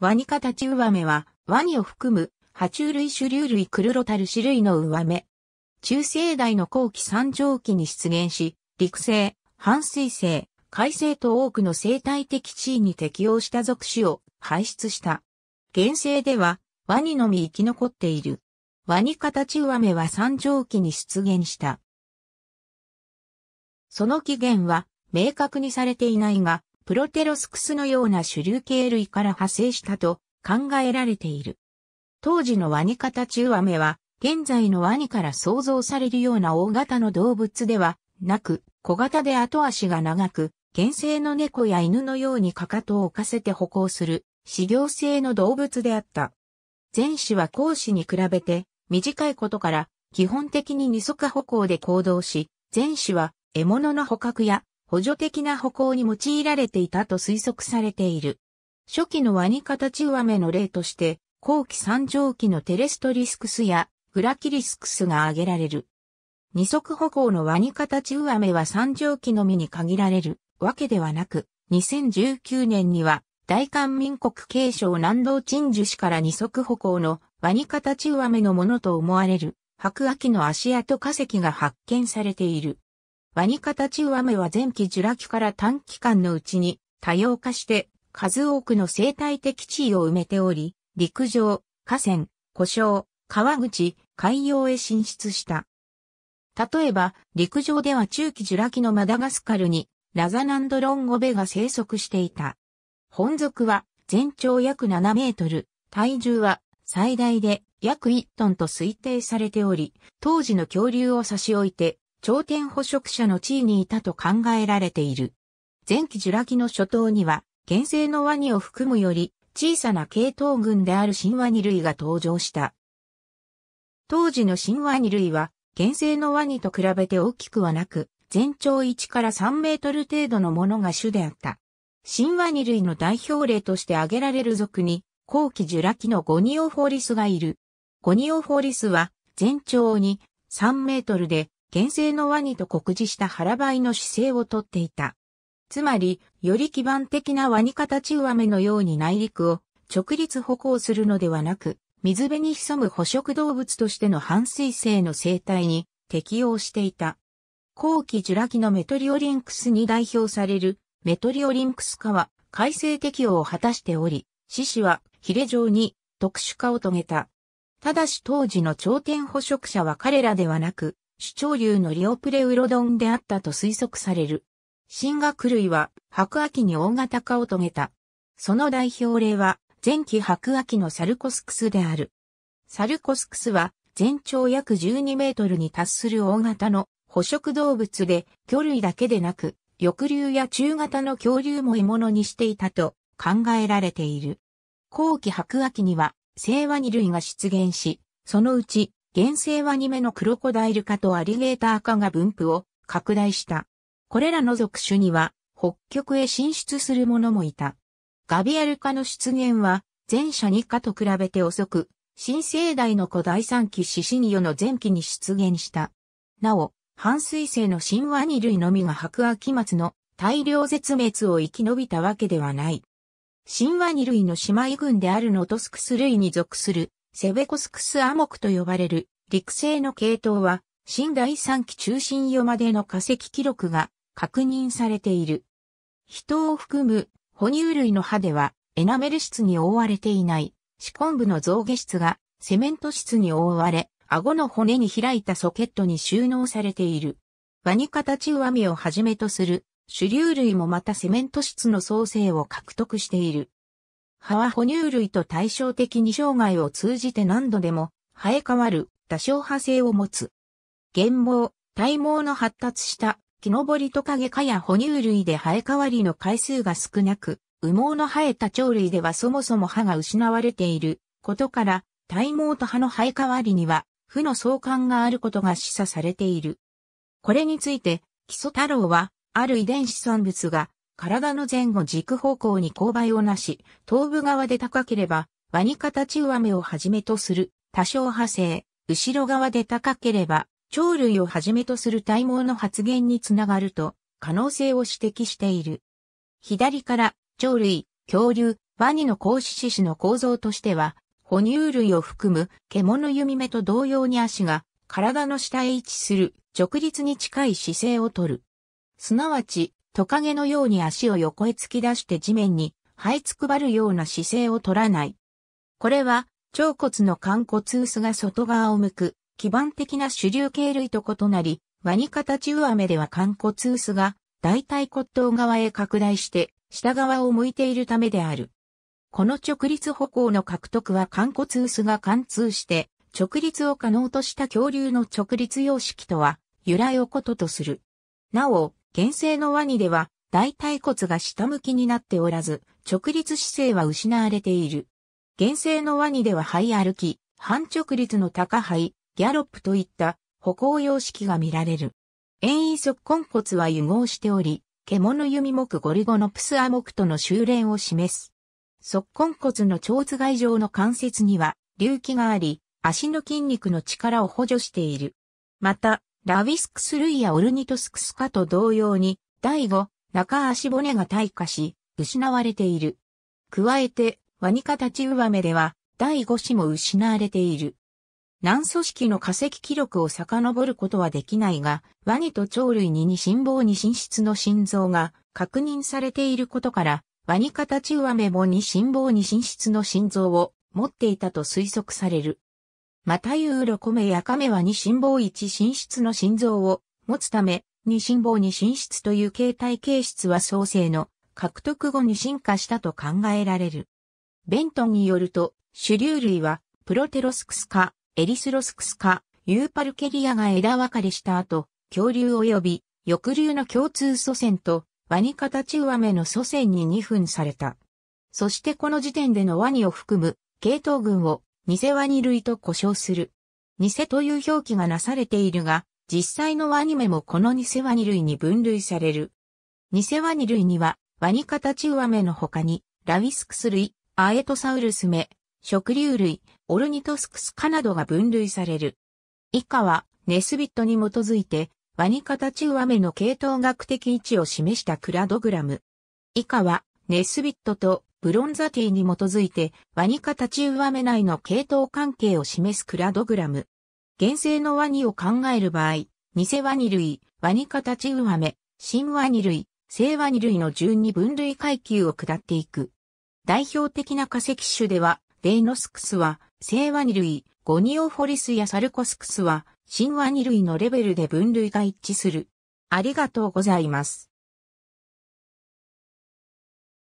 ワニカタチウワメは、ワニを含む、爬虫類種類類クルロタル種類のウワメ。中生代の後期三畳期に出現し、陸生、半水生、海生と多くの生態的地位に適応した属種を排出した。現生では、ワニのみ生き残っている。ワニカタチウワメは三畳期に出現した。その起源は明確にされていないが、プロテロスクスのような主流系類から派生したと考えられている。当時のワニカタチウアメは、現在のワニから想像されるような大型の動物ではなく、小型で後足が長く、原生の猫や犬のようにかかとを浮かせて歩行する、飼行性の動物であった。前肢は後肢に比べて短いことから、基本的に二足歩行で行動し、前肢は獲物の捕獲や補助的な歩行に用いられていたと推測されている。初期のワニカタチウアメの例として、後期三畳期のテレストリスクスやグラキリスクスが挙げられる。二足歩行のワニカタチウアメは三畳期のみに限られるわけではなく、2019年には大韓民国継承南道鎮守市から二足歩行のワニカタチウアメのものと思われる白亜紀の足跡化石が発見されている。ワニカタチウアメは前期ジュラ紀から短期間のうちに多様化して数多くの生態的地位を埋めており、陸上、河川、湖沼、川口、海洋へ進出した。例えば、陸上では中期ジュラ紀のマダガスカルにラザナンドロンゴベが生息していた。本属は全長約7メートル、体重は最大で約1トンと推定されており、当時の恐竜を差し置いて頂点捕食者の地位にいたと考えられている。前期ジュラ紀の初頭には、原生のワニを含むより小さな系統群である新ワニ類が登場した。当時の新ワニ類は、原生のワニと比べて大きくはなく、全長1から3メートル程度のものが主であった。新ワニ類の代表例として挙げられる族に、後期ジュラ紀のゴニオフォーリスがいる。ゴニオフォーリスは、全長に3メートルで、原生のワニと酷似した腹ばいの姿勢をとっていた。つまり、より基盤的なワニ形上目のように内陸を直立歩行するのではなく、水辺に潜む捕食動物としての半水性の生態に適応していた。後期ジュラ紀のメトリオリンクスに代表されるメトリオリンクス科は改正適応を果たしており、獅子はヒレ状に特殊化を遂げた。ただし当時の頂点捕食者は彼らではなく、主潮流のリオプレウロドンであったと推測される。新学類は白亜紀に大型化を遂げた。その代表例は前期白亜紀のサルコスクスである。サルコスクスは全長約12メートルに達する大型の捕食動物で魚類だけでなく翼竜や中型の恐竜も獲物にしていたと考えられている。後期白亜紀には、清和二類が出現し、そのうち原生ワニメのクロコダイル化とアリゲーター化が分布を拡大した。これらの属種には北極へ進出するものもいた。ガビアル化の出現は前者2化と比べて遅く、新生代の古代三期シシニヨの前期に出現した。なお、半水星の新ワニ類のみが白亜紀末の大量絶滅を生き延びたわけではない。神話二類の姉妹群であるノトスクス類に属するセベコスクスアモクと呼ばれる陸生の系統は、新第三期中心世までの化石記録が確認されている。人を含む哺乳類の歯ではエナメル質に覆われていない歯根部の増下質がセメント質に覆われ、顎の骨に開いたソケットに収納されている。ワニカタチウアミをはじめとする主流類もまたセメント質の創生を獲得している。葉は哺乳類と対照的に生涯を通じて何度でも生え変わる多少派生を持つ。原毛、体毛の発達した木登りトカゲ科や哺乳類で生え変わりの回数が少なく、羽毛の生えた鳥類ではそもそも歯が失われていることから、体毛と歯の生え変わりには、負の相関があることが示唆されている。これについて、基礎太郎は、ある遺伝子産物が体の前後軸方向に勾配をなし、頭部側で高ければ、ワニ形上目をはじめとする多少派生、後ろ側で高ければ、鳥類をはじめとする体毛の発現につながると、可能性を指摘している。左から鳥類、恐竜、ワニの格子獅子の構造としては、哺乳類を含む獣弓目と同様に足が体の下へ位置する直立に近い姿勢をとる。すなわち、トカゲのように足を横へ突き出して地面に、這いつくばるような姿勢を取らない。これは、腸骨の肝骨臼が外側を向く、基盤的な主流系類と異なり、ワニ形上目では肝骨臼が、大腿骨頭側へ拡大して、下側を向いているためである。この直立歩行の獲得は肝骨臼が貫通して、直立を可能とした恐竜の直立様式とは、由来をこととする。なお、原生のワニでは、大腿骨が下向きになっておらず、直立姿勢は失われている。原生のワニでは肺歩き、半直立の高肺、ギャロップといった歩行様式が見られる。遠位側根骨は融合しており、獣弓目ゴリゴのプスア目との修練を示す。側根骨の蝶頭蓋状の関節には隆起があり、足の筋肉の力を補助している。また、ラビスクス類やオルニトスクスカと同様に、第五、中足骨が退化し、失われている。加えて、ワニカタチウワメでは、第五子も失われている。軟組織の化石記録を遡ることはできないが、ワニと鳥類に二心房に心室の心臓が確認されていることから、ワニカタチウワメも二心房に心室の心臓を持っていたと推測される。またユーロ米や亀は二心房一心室の心臓を持つため、二心房二心室という形態形質は創生の獲得後に進化したと考えられる。ベントンによると、主流類はプロテロスクスかエリスロスクスかユーパルケリアが枝分かれした後、恐竜及び翼竜の共通祖先とワニカタチウアメの祖先に2分された。そしてこの時点でのワニを含む系統群を偽ワニ類と呼称する。偽という表記がなされているが、実際のワニメもこの偽ワニ類に分類される。偽ワニ類には、ワニカタチウアメの他に、ラウィスクス類、アエトサウルス目、食竜類、オルニトスクスカなどが分類される。以下は、ネスビットに基づいて、ワニカタチウアメの系統学的位置を示したクラドグラム。以下は、ネスビットとブロンザティに基づいて、ワニカタチウアメ内の系統関係を示すクラドグラム。原生のワニを考える場合、偽ワニ類、ワニカタチウアメ、新ワニ類、イワニ類の順に分類階級を下っていく。代表的な化石種では、デイノスクスは、イワニ類、ゴニオフォリスやサルコスクスは、新ワニ類のレベルで分類が一致する。ありがとうございます。